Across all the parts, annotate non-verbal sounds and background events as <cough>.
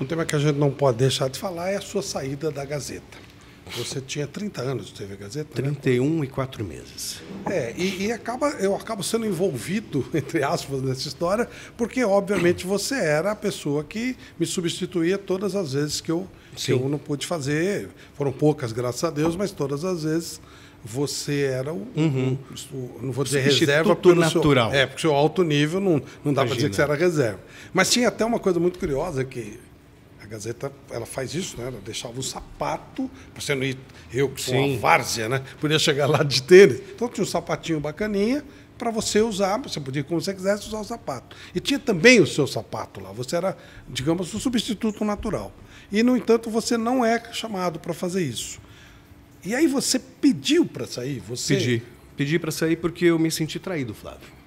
Um tema que a gente não pode deixar de falar é a sua saída da Gazeta. Você tinha 30 anos de TV Gazeta? 31 né? e 4 meses. É, e, e, acaba, eu acabo sendo envolvido, <laughs> entre aspas, nessa história, porque, obviamente, você era a pessoa que me substituía todas as vezes que eu, que eu não pude fazer. Foram poucas, graças a Deus, mas todas as vezes você era o, uhum. o, o não vou dizer reserva pelo natural. Seu, é, porque seu alto nível não, não dá para dizer que você era reserva. Mas tinha até uma coisa muito curiosa que Gazeta, ela faz isso, né? Ela deixava um sapato, para você não ir, eu que sou Sim. uma várzea, né? Podia chegar lá de tênis. Então tinha um sapatinho bacaninha para você usar, você podia, como você quisesse, usar o sapato. E tinha também o seu sapato lá, você era, digamos, o substituto natural. E, no entanto, você não é chamado para fazer isso. E aí você pediu para sair? Você... Pedi. Pedi para sair porque eu me senti traído, Flávio.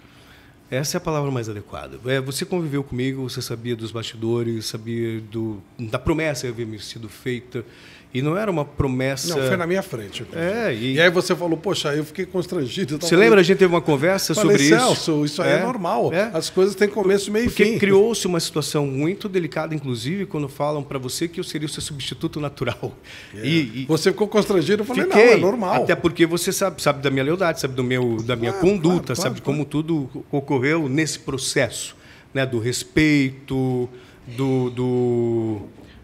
Essa é a palavra mais adequada. É, você conviveu comigo, você sabia dos bastidores, sabia do, da promessa que havia me sido feita. E não era uma promessa. Não, foi na minha frente. É, e... e... aí você falou, poxa, eu fiquei constrangido. Você lembra? A gente teve uma conversa Falei, sobre isso. Celso, isso aí é, é normal. É. As coisas têm começo, meio e fim. Porque criou-se uma situação muito delicada, inclusive, quando falam para você que eu seria o seu substituto natural. É. E, e, Você ficou constrangido? Eu falei, fiquei, não, é normal. Até porque você sabe, sabe da minha lealdade, sabe do meu, da minha claro, conduta, claro, sabe claro, de como tudo ocorreu ocorreu nesse processo, né, do respeito, do, do,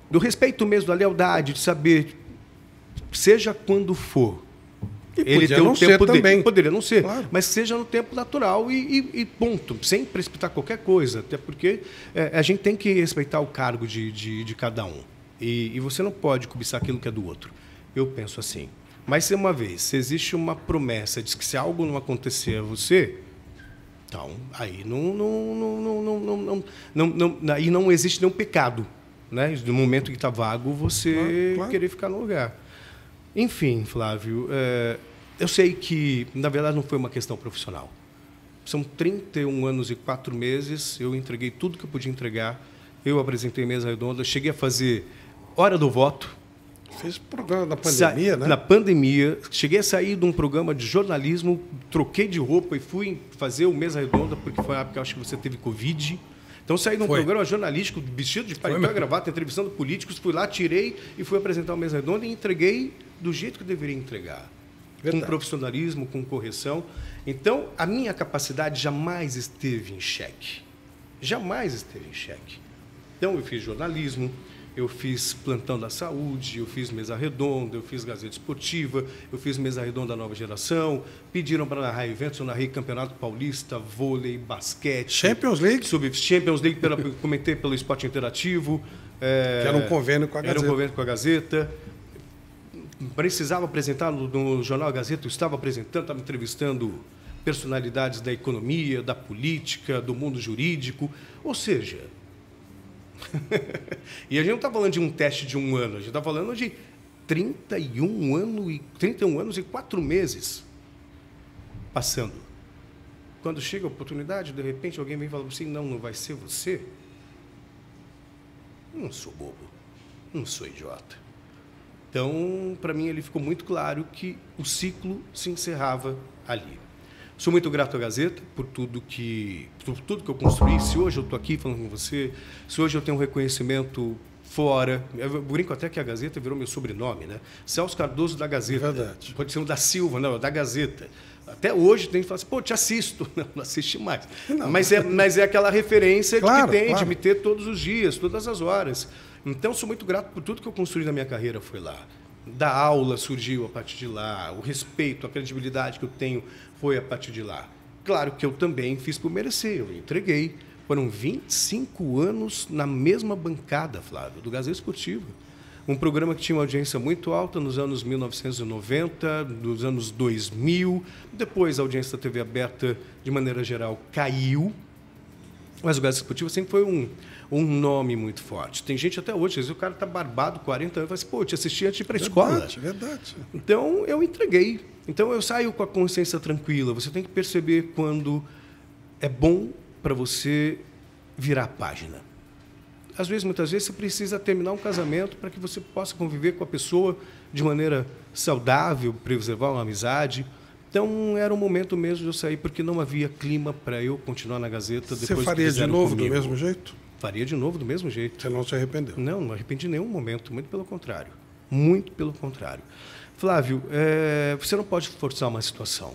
do respeito mesmo, da lealdade, de saber, seja quando for, e ele tem um tempo também. Poderia não ser, claro. mas seja no tempo natural e, e, e, ponto, sem precipitar qualquer coisa, até porque é, a gente tem que respeitar o cargo de, de, de cada um. E, e, você não pode cobiçar aquilo que é do outro. Eu penso assim. Mas se uma vez, se existe uma promessa de que se algo não acontecer a você, então, aí não, não, não, não, não, não, não, não, aí não existe nenhum pecado. Né? No momento que está vago, você claro. querer ficar no lugar. Enfim, Flávio, é, eu sei que, na verdade, não foi uma questão profissional. São 31 anos e 4 meses, eu entreguei tudo que eu podia entregar, eu apresentei mesa redonda, cheguei a fazer hora do voto, Fez programa na pandemia, Sa né? Na pandemia. Cheguei a sair de um programa de jornalismo, troquei de roupa e fui fazer o Mesa Redonda, porque foi a época que eu acho que você teve Covid. Então saí de um foi. programa jornalístico, vestido de paletó e gravata, entrevistando políticos, fui lá, tirei e fui apresentar o Mesa Redonda e entreguei do jeito que eu deveria entregar. Verdade. Com profissionalismo, com correção. Então, a minha capacidade jamais esteve em xeque. Jamais esteve em xeque. Então, eu fiz jornalismo, eu fiz Plantão da Saúde, eu fiz Mesa Redonda, eu fiz Gazeta Esportiva, eu fiz Mesa Redonda Nova Geração, pediram para narrar eventos, eu narrei Campeonato Paulista, vôlei, basquete. Champions League? Sub Champions League, pela, <laughs> comentei pelo Esporte Interativo. É, que era um convênio com a Gazeta. Era um convênio com a Gazeta precisava apresentar no, no jornal Gazeta, eu estava apresentando, estava entrevistando personalidades da economia, da política, do mundo jurídico, ou seja, <laughs> e a gente não está falando de um teste de um ano, a gente está falando de 31, ano e, 31 anos e 4 meses passando. Quando chega a oportunidade, de repente alguém vem e fala assim: não, não vai ser você. não sou bobo, não sou idiota. Então, para mim, ele ficou muito claro que o ciclo se encerrava ali. Sou muito grato à Gazeta por tudo que, por tudo que eu construí. Se hoje eu estou aqui falando com você, se hoje eu tenho um reconhecimento fora. Eu brinco até que a Gazeta virou meu sobrenome, né? Celso Cardoso da Gazeta. Verdade. Pode ser um da Silva, não, é da Gazeta. Até hoje tem que falar assim, pô, te assisto. <laughs> Não, não assisti mais. Não. Mas, é, mas é aquela referência claro, que tem, claro. de me ter todos os dias, todas as horas. Então, sou muito grato por tudo que eu construí na minha carreira, foi lá da aula surgiu a partir de lá, o respeito, a credibilidade que eu tenho foi a partir de lá. Claro que eu também fiz por merecer, eu entreguei. Foram 25 anos na mesma bancada, Flávio, do Gazeta Esportiva. Um programa que tinha uma audiência muito alta nos anos 1990, nos anos 2000. Depois a audiência da TV aberta, de maneira geral, caiu mas o gás Esportivo sempre foi um, um nome muito forte. Tem gente até hoje, às vezes o cara está barbado, 40 anos, e fala assim, pô, eu te assisti antes de ir para a escola. Verdade, verdade. Então, eu entreguei. Então, eu saio com a consciência tranquila. Você tem que perceber quando é bom para você virar a página. Às vezes, muitas vezes, você precisa terminar um casamento para que você possa conviver com a pessoa de maneira saudável, preservar uma amizade, então era um momento mesmo de eu sair, porque não havia clima para eu continuar na Gazeta. Você faria de novo comigo. do mesmo jeito? Faria de novo do mesmo jeito. Você não se arrependeu? Não, não arrependi em nenhum momento, muito pelo contrário. Muito pelo contrário. Flávio, é, você não pode forçar uma situação.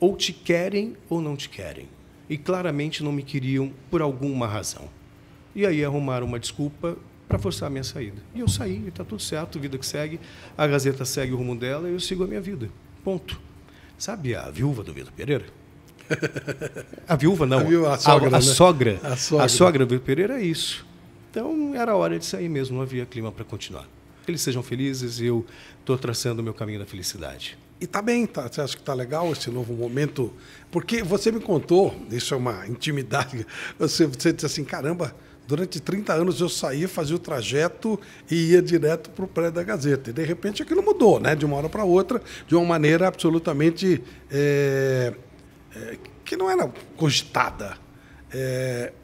Ou te querem ou não te querem. E claramente não me queriam por alguma razão. E aí arrumaram uma desculpa para forçar a minha saída. E eu saí, e está tudo certo, vida que segue, a Gazeta segue o rumo dela e eu sigo a minha vida. Ponto. Sabe a viúva do Vitor Pereira? <laughs> A viúva não. A, viúva, a, sogra, a, a né? sogra, a, sogra. A sogra do Vitor Pereira é isso. Então era hora de sair mesmo, não havia clima para continuar. Que eles sejam felizes e eu estou traçando o meu caminho da felicidade. E tá bem, tá, você acha que tá legal esse novo momento? Porque você me contou, isso é uma intimidade, <laughs> você, você disse assim, caramba, Durante 30 anos eu saía, fazia o trajeto e ia direto para o prédio da Gazeta. E de repente aquilo mudou, né? De uma hora para outra, de uma maneira absolutamente é, é, que não era cogitada. É,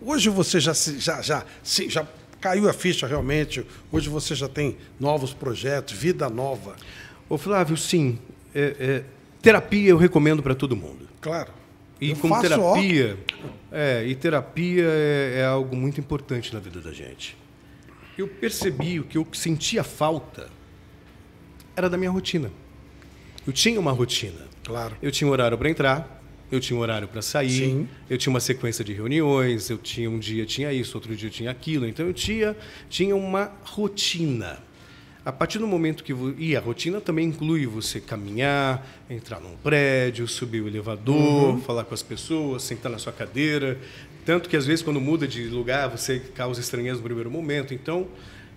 hoje você já se, já, já, se, já caiu a ficha realmente. Hoje você já tem novos projetos, vida nova. Ô Flávio, sim. terapia eu recomendo para todo mundo. Claro. E eu como terapia, é, e terapia é, é, algo muito importante na vida da gente. Eu percebi o que eu sentia falta era da minha rotina. Eu tinha uma rotina. Claro. Eu tinha um horário para entrar, eu tinha um horário para sair, Sim. eu tinha uma sequência de reuniões, eu tinha um dia tinha isso, outro dia tinha aquilo. Então eu tinha, tinha uma rotina. A partir do momento que. E a rotina também inclui você caminhar, entrar num prédio, subir o elevador, uhum. falar com as pessoas, sentar na sua cadeira. Tanto que, às vezes, quando muda de lugar, você causa estranheza no primeiro momento. Então,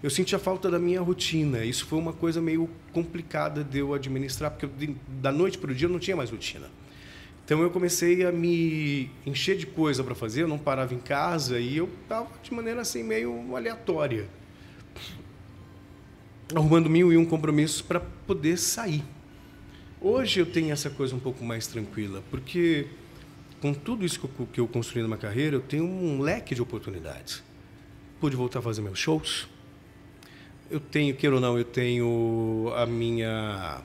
eu sentia falta da minha rotina. Isso foi uma coisa meio complicada de eu administrar, porque eu, da noite para o dia eu não tinha mais rotina. Então eu comecei a me encher de coisa para fazer, eu não parava em casa e eu estava de maneira assim meio aleatória arrumando mil e um compromissos para poder sair. Hoje eu tenho essa coisa um pouco mais tranquila, porque com tudo isso que eu construí na minha carreira, eu tenho um leque de oportunidades. Pude voltar a fazer meus shows. Eu tenho, queira ou não, eu tenho a minha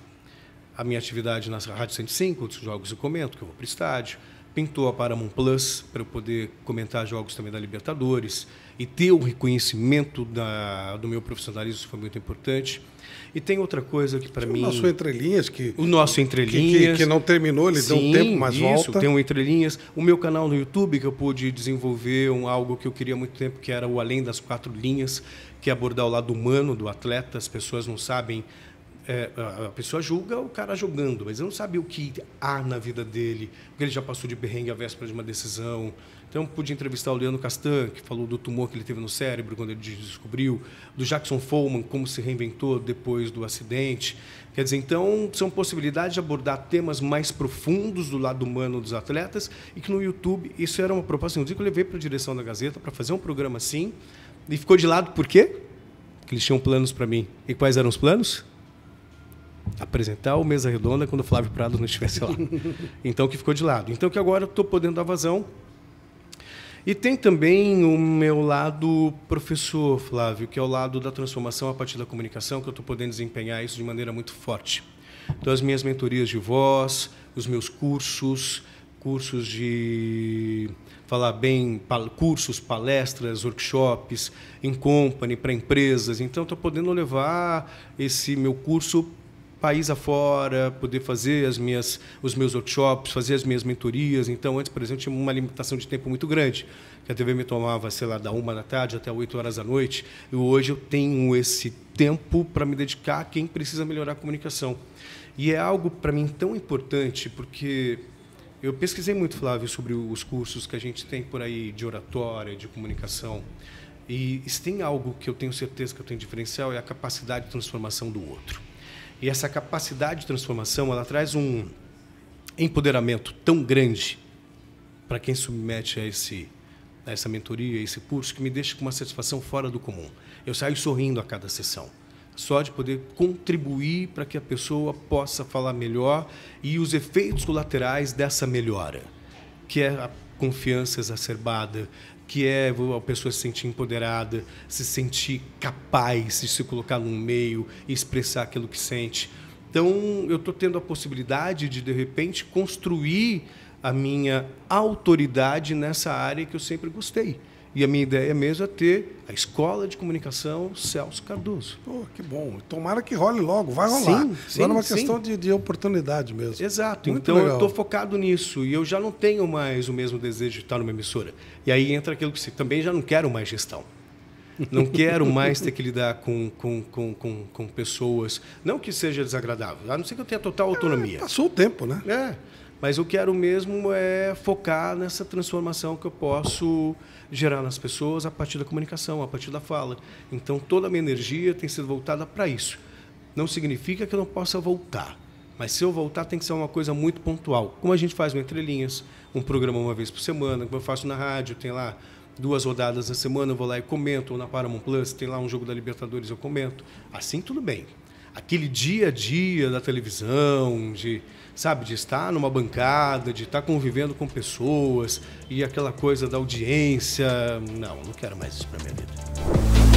a minha atividade na Rádio 105, os jogos eu comento, que eu vou para o estádio pintou a Paramount Plus para eu poder comentar jogos também da Libertadores e ter o reconhecimento da, do meu profissionalismo isso foi muito importante. E tem outra coisa que para mim. O nosso Entrelinhas, que. O nosso Entrelinhas. Que, que, que não terminou, ele sim, deu um tempo, mas isso, volta. Tem um Entrelinhas. O meu canal no YouTube, que eu pude desenvolver um, algo que eu queria há muito tempo, que era o Além das Quatro Linhas, que é abordar o lado humano do atleta. As pessoas não sabem é, a pessoa julga o cara jogando, mas eu não sabia o que há na vida dele, porque ele já passou de perrengue à véspera de uma decisão. Então, pude entrevistar o Leandro Castan, que falou do tumor que ele teve no cérebro quando ele descobriu, do Jackson Follman, como se reinventou depois do acidente. Quer dizer, então, são possibilidades de abordar temas mais profundos do lado humano dos atletas e que no YouTube, isso era uma proposta, assim, um dia que eu levei para a direção da Gazeta para fazer um programa assim, e ficou de lado por quê? Porque eles tinham planos para mim. E quais eram os planos? apresentar o Mesa Redonda quando o Flávio Prado não estivesse lá. <laughs> Então, que ficou de lado. Então, que agora estou podendo dar vazão. E tem também o meu lado professor, Flávio, que é o lado da transformação a partir da comunicação, que eu estou podendo desempenhar isso de maneira muito forte. Então, as minhas mentorias de voz, os meus cursos, cursos de falar bem, pal cursos, palestras, workshops, em company, para empresas. Então, estou podendo levar esse meu curso país afora, poder fazer as minhas, os meus workshops, fazer as minhas mentorias. Então, antes, por exemplo, tinha uma limitação de tempo muito grande, que a TV me tomava, sei lá, da uma da tarde até oito horas da noite. E hoje eu tenho esse tempo para me dedicar a quem precisa melhorar a comunicação. E é algo, para mim, tão importante, porque eu pesquisei muito, Flávio, sobre os cursos que a gente tem por aí de oratória, de comunicação. E se tem algo que eu tenho certeza que eu tenho diferencial é a capacidade de transformação do outro. E essa capacidade de transformação, ela traz um empoderamento tão grande para quem submete a esse a essa mentoria, a esse curso, que me deixa com uma satisfação fora do comum. Eu saio sorrindo a cada sessão, só de poder contribuir para que a pessoa possa falar melhor e os efeitos colaterais dessa melhora, que é a confiança exacerbada, que é a pessoa se sentir empoderada, se sentir capaz de se colocar no meio e expressar aquilo que sente. Então, eu estou tendo a possibilidade de, de repente, construir a minha autoridade nessa área que eu sempre gostei. E a minha ideia mesmo é ter a Escola de Comunicação Celso Cardoso. Pô, que bom. Tomara que role logo, vai rolar. Sim, sim, Agora é uma questão de, de, oportunidade mesmo. Exato. Muito então legal. eu estou focado nisso e eu já não tenho mais o mesmo desejo de estar numa emissora. E aí entra aquilo que você também já não quero mais gestão. Não <laughs> quero mais ter que lidar com, com, com, com, com pessoas. Não que seja desagradável, a não ser que eu tenha total é, autonomia. É, passou o tempo, né? É. Mas eu quero mesmo é focar nessa transformação que eu posso gerar nas pessoas a partir da comunicação, a partir da fala. Então toda a minha energia tem sido voltada para isso. Não significa que eu não possa voltar, mas se eu voltar tem que ser uma coisa muito pontual. Como a gente faz no Entre Linhas, um programa uma vez por semana, como eu faço na rádio, tem lá duas rodadas na semana, eu vou lá e comento, ou na Paramount Plus, tem lá um jogo da Libertadores, eu comento. Assim tudo bem aquele dia a dia da televisão, de sabe, de estar numa bancada, de estar convivendo com pessoas e aquela coisa da audiência. Não, não quero mais isso para minha vida.